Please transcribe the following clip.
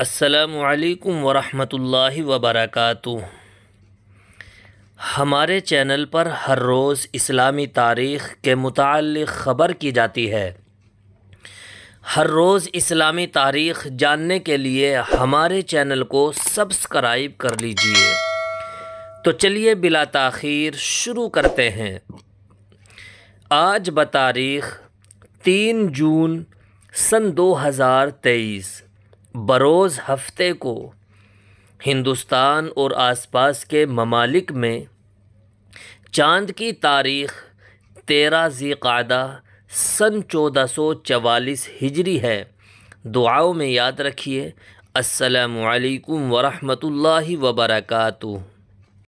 असलकम वरहमल वबरक हमारे चैनल पर हर रोज़ इस्लामी तारीख़ के मुतल ख़बर की जाती है हर रोज़ इस्लामी तारीख़ जानने के लिए हमारे चैनल को सब्सक्राइब कर लीजिए तो चलिए बिला तखीर शुरू करते हैं आज बतारीख़ तीन जून सन 2023 بروز ہفتے کو ہندوستان اور آس پاس کے ممالک میں چاند کی تاریخ تیرہ ذی قعدہ سن چودہ سو چوالیس ہجری ہے دعاؤں میں یاد رکھیے السلام علیکم ورحمۃ اللہ وبرکاتہ